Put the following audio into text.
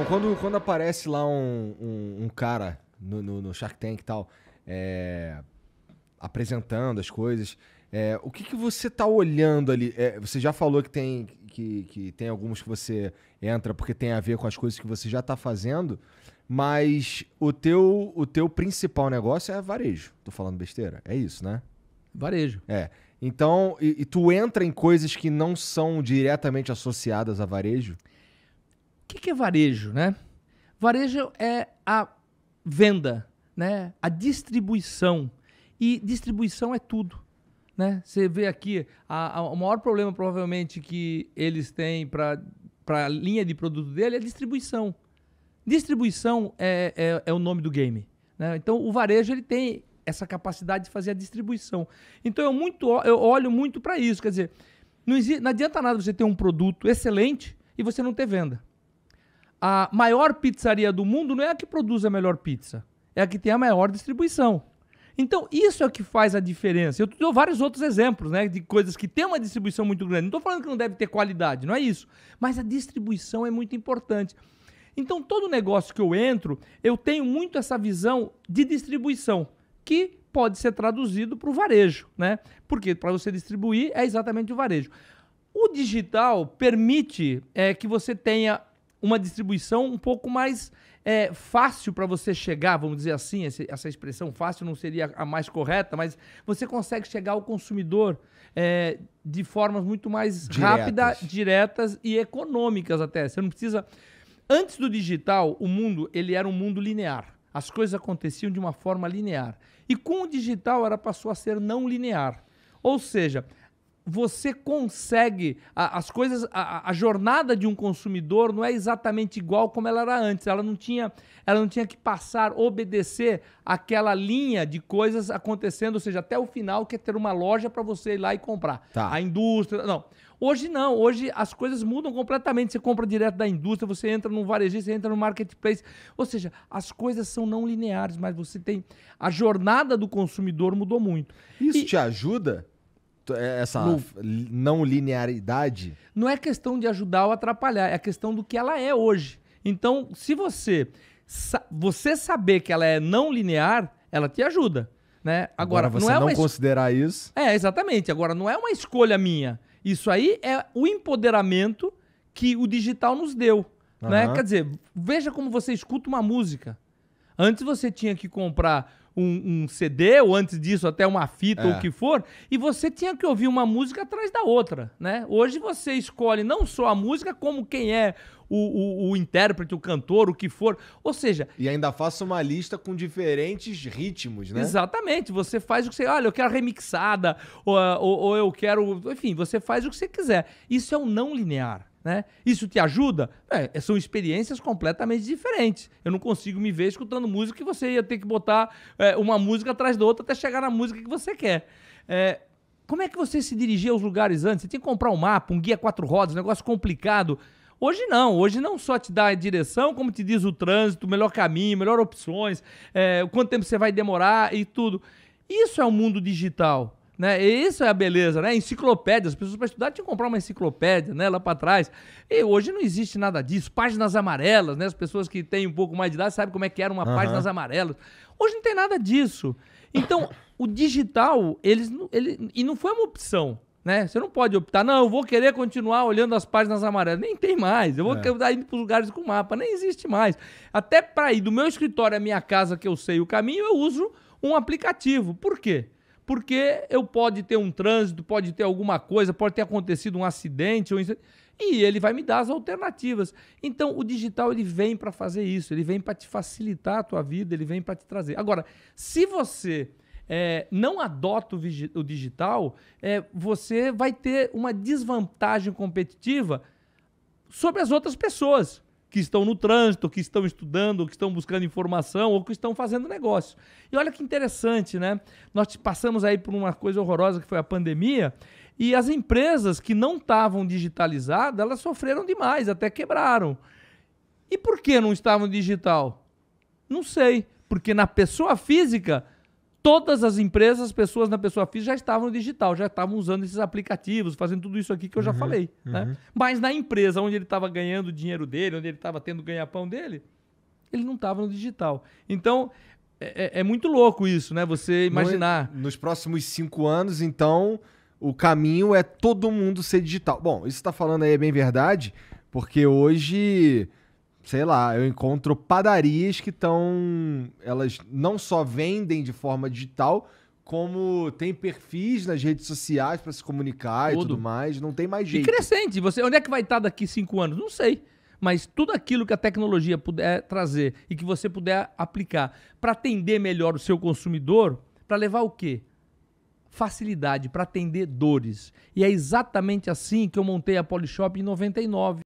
Então, quando, quando aparece lá um, um, um cara no, no, no, Shark Tank e tal, é, apresentando as coisas, é, o que, que você está olhando ali? É, você já falou que tem, que, que tem alguns que você entra porque tem a ver com as coisas que você já está fazendo, mas o teu, o teu principal negócio é varejo. Tô falando besteira? É isso, né? Varejo. É. Então, e, e tu entra em coisas que não são diretamente associadas a varejo? que, que é varejo, né? Varejo é a venda, né? A distribuição. E distribuição é tudo. Né? Você vê aqui, a, a, o maior problema provavelmente que eles têm para a linha de produto dele é a distribuição. Distribuição é, é, é o nome do game. Né? Então, o varejo ele tem essa capacidade de fazer a distribuição. Então, eu, muito, eu olho muito para isso. Quer dizer, não, existe, não adianta nada você ter um produto excelente e você não ter venda a maior pizzaria do mundo não é a que produz a melhor pizza, é a que tem a maior distribuição. Então, isso é o que faz a diferença. Eu dou vários outros exemplos, né? De coisas que têm uma distribuição muito grande. Não estou falando que não deve ter qualidade, não é isso. Mas a distribuição é muito importante. Então, todo negócio que eu entro, eu tenho muito essa visão de distribuição, que pode ser traduzido para o varejo, né? Porque para você distribuir é exatamente o varejo. O digital permite é, que você tenha uma distribuição um pouco mais é, fácil para você chegar, vamos dizer assim, essa expressão fácil não seria a mais correta, mas você consegue chegar ao consumidor é, de formas muito mais rápidas, diretas e econômicas até. Você não precisa. Antes do digital, o mundo ele era um mundo linear. As coisas aconteciam de uma forma linear. E com o digital, ela passou a ser não linear. Ou seja, você consegue. A, as coisas. A, a, jornada de um consumidor não é exatamente igual como ela era antes. Ela não tinha, ela não tinha que passar, obedecer aquela linha de coisas acontecendo, ou seja, até o final, que é ter uma loja para você ir lá e comprar. Tá. A indústria. Não. Hoje não, hoje as coisas mudam completamente. Você compra direto da indústria, você entra num varejista, você entra no marketplace. Ou seja, as coisas são não lineares, mas você tem. A jornada do consumidor mudou muito. Isso e... te ajuda? É, essa no... não linearidade? Não é questão de ajudar ou atrapalhar, é a questão do que ela é hoje. Então, se você sa você saber que ela é não linear, ela te ajuda, né? Agora, Agora você não, é não considerar isso? É, exatamente. Agora não é uma escolha minha. Isso aí é o empoderamento que o digital nos deu, uhum. né? Quer dizer, veja como você escuta uma música. Antes você tinha que comprar um, um, CD, ou antes disso até uma fita, é. ou o é. que for, e você tinha que ouvir uma música atrás da outra, né? Hoje você escolhe não só a música, como quem é o, o, o intérprete, o cantor, o que for. Ou seja. E ainda faça uma lista com diferentes ritmos, né? Exatamente. Você faz o que você. Olha, eu quero remixada, ou, ou, ou eu quero. Enfim, você faz o que você quiser. Isso é o um não linear. Né? Isso te ajuda? É, é, são experiências completamente diferentes. Eu não consigo me ver escutando música que você ia ter que botar é, uma música atrás da outra até chegar na música que você quer. É, como é que você se dirigia aos lugares antes? Você tinha que comprar um mapa, um guia quatro rodas, um negócio complicado. Hoje não, hoje não só te dá a direção, como te diz o trânsito, o melhor caminho, melhor opções, é, quanto tempo você vai demorar e tudo. Isso é o mundo digital. Né? isso é a beleza, né? Enciclopédia, as pessoas para estudar tinham que comprar uma enciclopédia, né? Lá para trás. E hoje não existe nada disso. Páginas amarelas, né? As pessoas que têm um pouco mais de idade sabem como é que era uma uhum. páginas amarelas. Hoje não tem nada disso. Então, o digital, eles, ele, e não foi uma opção, né? Você não pode optar, não, eu vou querer continuar olhando as páginas amarelas. Nem tem mais. Eu vou é. querer ir para os lugares com mapa. Nem existe mais. Até para ir do meu escritório à minha casa, que eu sei o caminho, eu uso um aplicativo. Por quê? Porque eu pode ter um trânsito, pode ter alguma coisa, pode ter acontecido um acidente, um... e ele vai me dar as alternativas. Então, o digital ele vem para fazer isso, ele vem para te facilitar a tua vida, ele vem para te trazer. Agora, se você é, não adota o, o digital, é, você vai ter uma desvantagem competitiva sobre as outras pessoas que estão no trânsito, que estão estudando, que estão buscando informação ou que estão fazendo negócio. E olha que interessante, né? Nós passamos aí por uma coisa horrorosa que foi a pandemia e as empresas que não estavam digitalizadas, elas sofreram demais, até quebraram. E por que não estavam digital? Não sei, porque na pessoa física todas as empresas, as pessoas na pessoa física já estavam no digital, já estavam usando esses aplicativos, fazendo tudo isso aqui que eu já uhum, falei. Né? Uhum. Né? Mas na empresa onde ele estava ganhando o dinheiro dele, onde ele estava tendo o ganha-pão dele, ele não estava no digital. Então, é, é, é, muito louco isso, né? Você é? imaginar. No, nos próximos cinco anos, então, o caminho é todo mundo ser digital. Bom, isso está falando aí é bem verdade, porque hoje sei lá, eu encontro padarias que estão. Elas não só vendem de forma digital, como tem perfis nas redes sociais para se comunicar tudo. e tudo mais. Não tem mais jeito. E crescente. Você, onde é que vai estar tá daqui cinco anos? Não sei. Mas tudo aquilo que a tecnologia puder trazer e que você puder aplicar para atender melhor o seu consumidor, para levar o quê? Facilidade, para atender dores. E é exatamente assim que eu montei a Polishop em 99.